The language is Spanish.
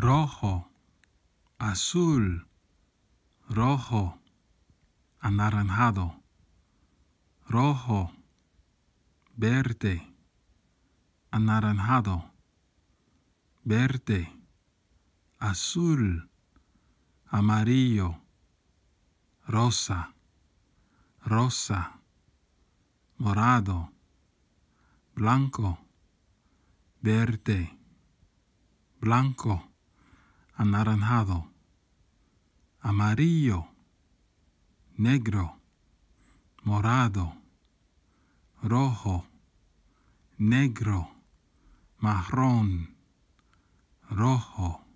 rojo, azul, rojo, anaranjado, rojo, verde, anaranjado, verde, azul, amarillo, rosa, rosa, morado, blanco, verde, blanco anaranjado, amarillo, negro, morado, rojo, negro, marrón, rojo.